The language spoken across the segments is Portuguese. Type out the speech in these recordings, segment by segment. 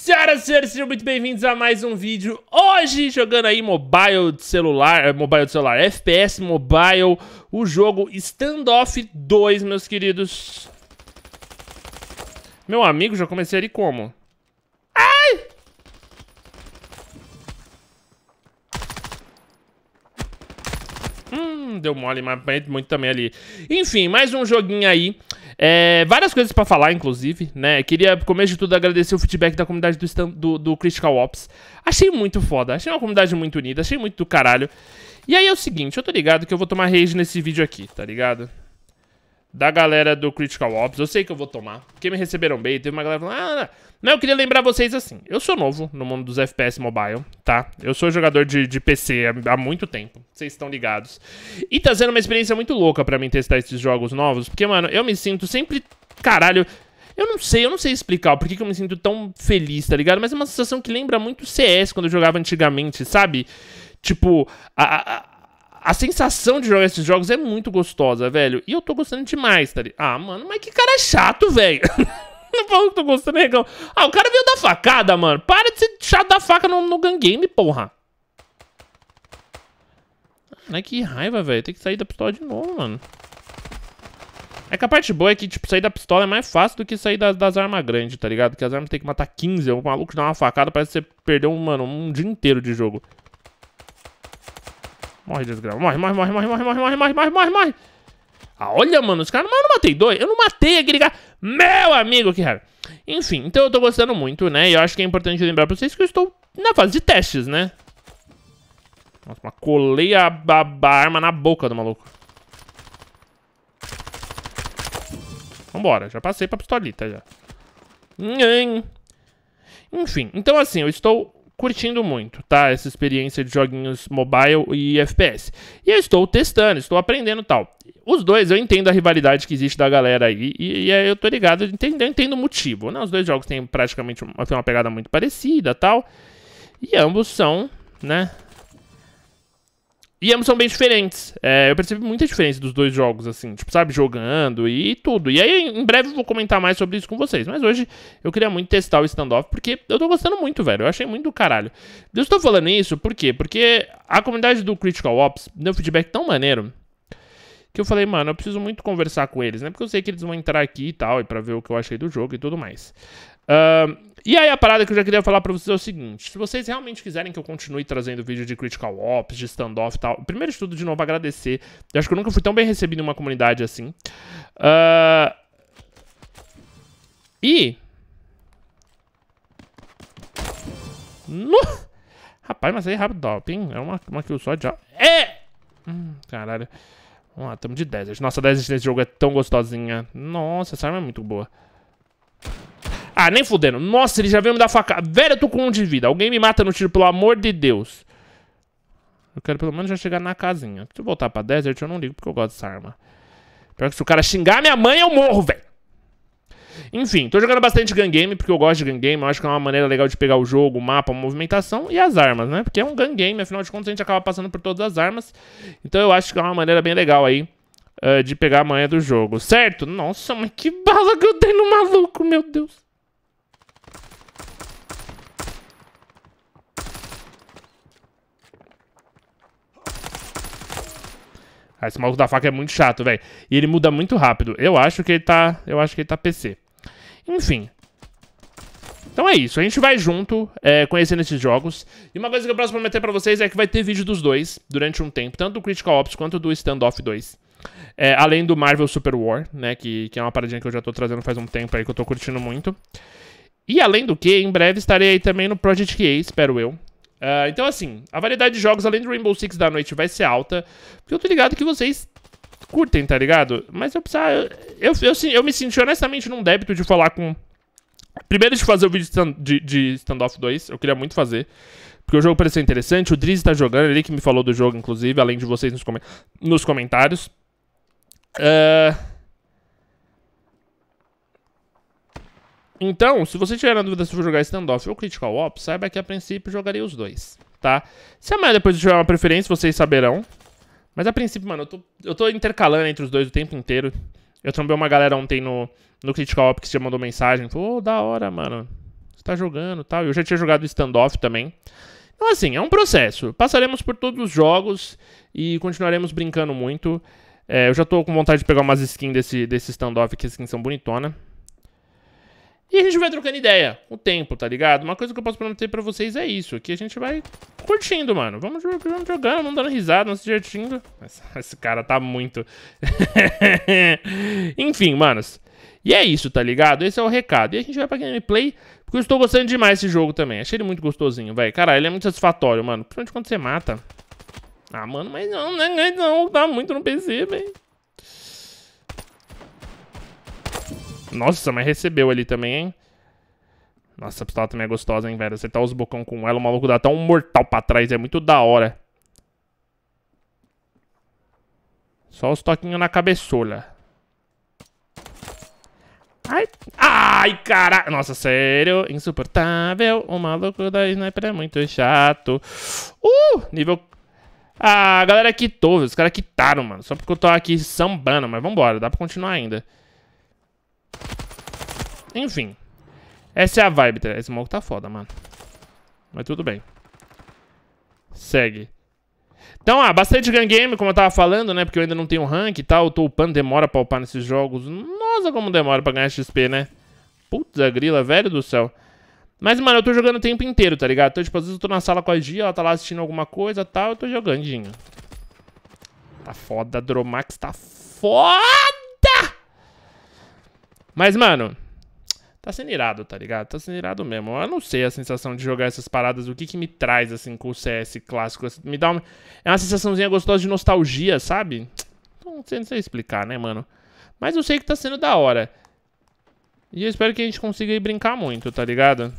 Senhoras e senhores, sejam muito bem-vindos a mais um vídeo. Hoje jogando aí mobile de celular, eh, mobile de celular, FPS mobile, o jogo Standoff 2, meus queridos. Meu amigo, já comecei ali como? Hum, deu mole, mas muito também ali. Enfim, mais um joguinho aí. É, várias coisas para falar, inclusive, né? Queria, começo de tudo, agradecer o feedback da comunidade do, do, do, Critical Ops. Achei muito foda, achei uma comunidade muito unida, achei muito do caralho. E aí é o seguinte, eu tô ligado que eu vou tomar rage nesse vídeo aqui, tá ligado? da galera do Critical Ops. Eu sei que eu vou tomar, porque me receberam bem. Teve uma galera falando, ah, não. não, eu queria lembrar vocês assim. Eu sou novo no mundo dos FPS mobile, tá? Eu sou jogador de, de PC há, há muito tempo, vocês estão ligados. E tá sendo uma experiência muito louca para mim testar esses jogos novos, porque, mano, eu me sinto sempre, caralho... Eu não sei, eu não sei explicar por que, que eu me sinto tão feliz, tá ligado? Mas é uma sensação que lembra muito CS quando eu jogava antigamente, sabe? Tipo, a a sensação de jogar esses jogos é muito gostosa, velho. E eu tô gostando demais, tá ligado? Ah, mano, mas que cara chato, velho. Não falo que tô gostando, negão. Né, ah, o cara veio da facada, mano. Para de ser chato da faca no, no game, porra. Ai, é que raiva, velho. Tem que sair da pistola de novo, mano. É que a parte boa é que, tipo, sair da pistola é mais fácil do que sair das, das armas grandes, tá ligado? Porque as armas tem que matar 15. O maluco dá uma facada, parece que você perdeu, mano, um dia inteiro de jogo. Morre, desgraça. Morre, morre, morre, morre, morre, morre, morre, morre, morre, morre, morre. Ah, olha, mano, os caras... Mas eu não matei dois. Eu não matei aquele cara. Meu amigo, que raiva. Enfim, então eu tô gostando muito, né? E eu acho que é importante lembrar pra vocês que eu estou na fase de testes, né? Nossa, mas colei a, a, a arma na boca do maluco. Vambora, já passei pra pistolita já. Enfim, então assim, eu estou curtindo muito, tá? Essa experiência de joguinhos mobile e FPS. E eu estou testando, estou aprendendo tal. Os dois, eu entendo a rivalidade que existe da galera aí, e, e eu tô ligado, eu entendo, eu entendo o motivo, né? Os dois jogos têm praticamente uma, têm uma pegada muito parecida tal, e ambos são, né, e ambos são bem diferentes. É, eu percebi muita diferença dos dois jogos, assim, tipo, sabe, jogando e tudo. E aí, em breve, eu vou comentar mais sobre isso com vocês. Mas hoje eu queria muito testar o standoff, porque eu tô gostando muito, velho. Eu achei muito do caralho. Eu estou falando isso por quê? Porque a comunidade do Critical Ops deu feedback tão maneiro que eu falei, mano, eu preciso muito conversar com eles, né? Porque eu sei que eles vão entrar aqui e tal, e pra ver o que eu achei do jogo e tudo mais. Uh, e aí a parada que eu já queria falar pra vocês é o seguinte: se vocês realmente quiserem que eu continue trazendo vídeo de Critical Ops, de standoff e tal, primeiro de tudo, de novo, agradecer. Eu acho que eu nunca fui tão bem recebido em uma comunidade assim. Uh, e. No... Rapaz, mas aí é rápido top, hein? É uma, uma kill só de. É! Hum, caralho. Vamos lá, tamo de 10. Nossa, 10 nesse jogo é tão gostosinha. Nossa, essa arma é muito boa. Ah, nem fudendo. Nossa, ele já veio me dar facada. Velho, eu tô com um de vida. Alguém me mata no tiro, pelo amor de Deus. Eu quero pelo menos já chegar na casinha. Se eu voltar pra desert, eu não ligo porque eu gosto dessa arma. Pior que se o cara xingar minha mãe, eu morro, velho. Enfim, tô jogando bastante gun game, porque eu gosto de gun game. Eu acho que é uma maneira legal de pegar o jogo, o mapa, a movimentação e as armas, né? Porque é um gun game, afinal de contas a gente acaba passando por todas as armas. Então eu acho que é uma maneira bem legal aí uh, de pegar a manha do jogo, certo? Nossa, mas que bala que eu tenho, no maluco, meu Deus. Ah, esse maluco da faca é muito chato, velho. E ele muda muito rápido. Eu acho que ele tá... Eu acho que ele tá PC. Enfim. Então é isso. A gente vai junto, é, conhecendo esses jogos. E uma coisa que eu posso prometer pra vocês é que vai ter vídeo dos dois durante um tempo. Tanto do Critical Ops quanto do Standoff 2. É, além do Marvel Super War, né? Que, que é uma paradinha que eu já tô trazendo faz um tempo aí, que eu tô curtindo muito. E além do que, em breve estarei aí também no Project QA, espero eu. Uh, então, assim, a variedade de jogos além do Rainbow Six da noite vai ser alta, porque eu tô ligado que vocês curtem, tá ligado? Mas eu precisava. Eu, eu, eu, eu me senti honestamente num débito de falar com. Primeiro de fazer o vídeo de, de Standoff 2, eu queria muito fazer. Porque o jogo pareceu interessante, o Drizzy tá jogando, ele que me falou do jogo, inclusive, além de vocês nos, com... nos comentários. Uh, Então, se você tiver na dúvida se for jogar Standoff ou Critical Ops, saiba que a princípio jogaria os dois, tá? Se amanhã depois eu tiver uma preferência, vocês saberão. Mas a princípio, mano, eu tô, eu tô intercalando entre os dois o tempo inteiro. Eu trombei uma galera ontem no, no Critical Ops que já mandou mensagem. Falou, oh, da hora, mano. Você tá jogando tal. Eu já tinha jogado Standoff também. Então, assim, é um processo. Passaremos por todos os jogos e continuaremos brincando muito. É, eu já tô com vontade de pegar umas skins desse, desse Standoff, que as skins são bonitonas. E a gente vai trocando ideia o tempo, tá ligado? Uma coisa que eu posso prometer pra vocês é isso, que a gente vai curtindo, mano. Vamos, vamos jogando, vamos dando risada, vamos se divertindo. Esse, esse cara tá muito... Enfim, manos. E é isso, tá ligado? Esse é o recado. E a gente vai pra gameplay, porque eu estou gostando demais desse jogo também. Achei ele muito gostosinho, velho. Cara, ele é muito satisfatório, mano. Principalmente quando você mata. Ah, mano, mas não, né? Não, dá muito no PC, velho. Nossa, mas recebeu ali também, hein? Nossa, a pistola também é gostosa, hein, velho? Você tá os bocão com ela, o maluco dá até um mortal pra trás. É muito da hora. Só os toquinhos na cabeçolha. Ai, ai, cara. Nossa, sério, insuportável. O maluco da sniper é muito chato. Uh, nível... Ah, a galera quitou, os caras quitaram, mano. Só porque eu tô aqui sambando, mas vambora, dá pra continuar ainda. Enfim. Essa é a vibe, tá? Esse maluco tá foda, mano. Mas tudo bem. Segue. Então, ah, bastante gun game, como eu tava falando, né? Porque eu ainda não tenho rank e tal. Eu tô upando, demora pra upar nesses jogos. Nossa, como demora pra ganhar XP, né? Puta grila, velho do céu. Mas, mano, eu tô jogando o tempo inteiro, tá ligado? Então, tipo, às vezes eu tô na sala com a Gia, ela tá lá assistindo alguma coisa e tal, eu tô jogandinho. Tá foda, Dromax tá foda! Mas, mano, tá sendo irado, tá ligado? Tá sendo irado mesmo. Eu não sei a sensação de jogar essas paradas, o que que me traz, assim, com o CS clássico. Assim, me dá uma... É uma sensaçãozinha gostosa de nostalgia, sabe? Então, não sei, não sei explicar, né, mano? Mas eu sei que tá sendo da hora. E eu espero que a gente consiga ir brincar muito, tá ligado?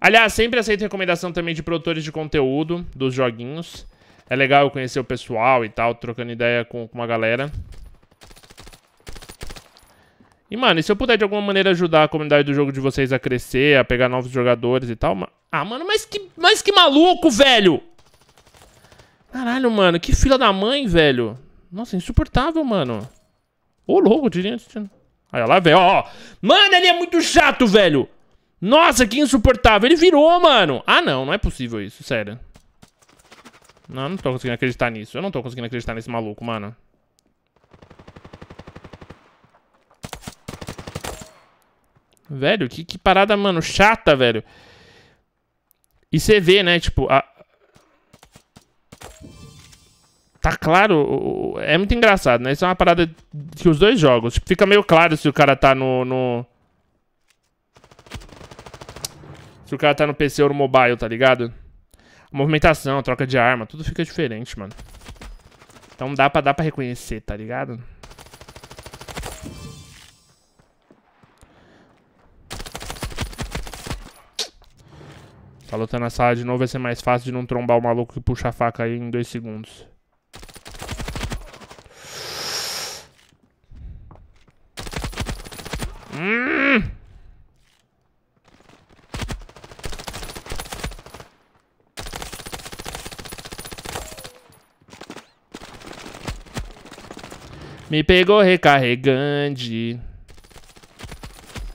Aliás, sempre aceito recomendação também de produtores de conteúdo dos joguinhos. É legal eu conhecer o pessoal e tal, trocando ideia com, com uma galera. E, mano, e se eu puder de alguma maneira ajudar a comunidade do jogo de vocês a crescer, a pegar novos jogadores e tal, mano... Ah, mano, mas que, mas que maluco, velho! Caralho, mano, que fila da mãe, velho. Nossa, insuportável, mano. Ô, louco, diria... Olha lá, velho, ó, ó. Mano, ele é muito chato, velho. Nossa, que insuportável. Ele virou, mano. Ah, não, não é possível isso, sério. Não, não tô conseguindo acreditar nisso. Eu não tô conseguindo acreditar nesse maluco, mano. Velho, que, que parada, mano, chata, velho. E você vê, né, tipo... A... Tá claro, é muito engraçado, né? Isso é uma parada que os dois jogos. Tipo, fica meio claro se o cara tá no, no... Se o cara tá no PC ou no mobile, tá ligado? A movimentação, a troca de arma, tudo fica diferente, mano. Então dá pra, dá pra reconhecer, tá ligado? Tá lutando a sala de novo, vai ser mais fácil de não trombar o maluco que puxa a faca aí em dois segundos. Hum! Me pegou recarregando.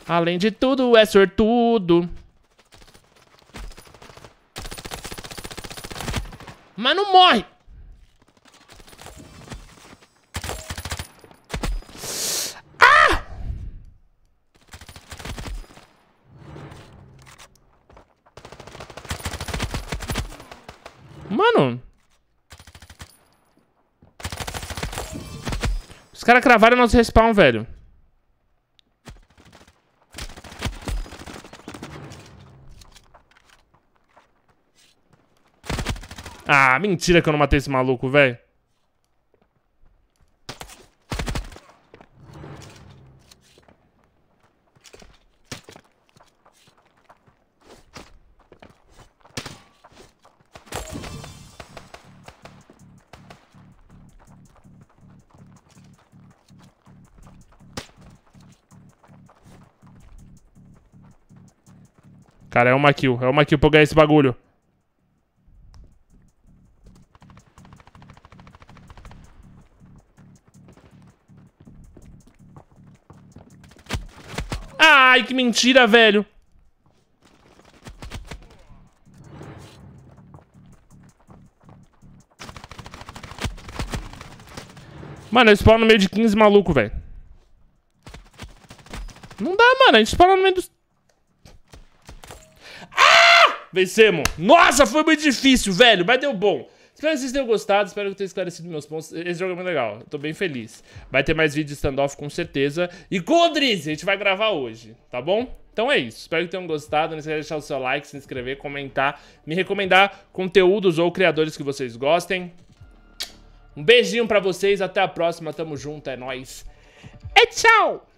Além de tudo, é sortudo. Mas não morre. Ah! Mano. Os caras cravaram nosso respawn, velho. Ah, mentira que eu não matei esse maluco, velho. Cara, é uma kill. É uma kill pra eu ganhar esse bagulho. que mentira, velho. Mano, eu spawn no meio de 15 maluco, velho. Não dá, mano. A gente spawna no meio dos... Ah! Vencemos. Nossa, foi muito difícil, velho. Mas deu bom. Espero que vocês tenham gostado, espero que tenha esclarecido meus pontos. Esse jogo é muito legal, tô bem feliz. Vai ter mais vídeos de standoff com certeza. E Godriz, a gente vai gravar hoje, tá bom? Então é isso, espero que tenham gostado. Não esqueça de deixar o seu like, se inscrever, comentar, me recomendar conteúdos ou criadores que vocês gostem. Um beijinho pra vocês, até a próxima, tamo junto, é nóis. E tchau!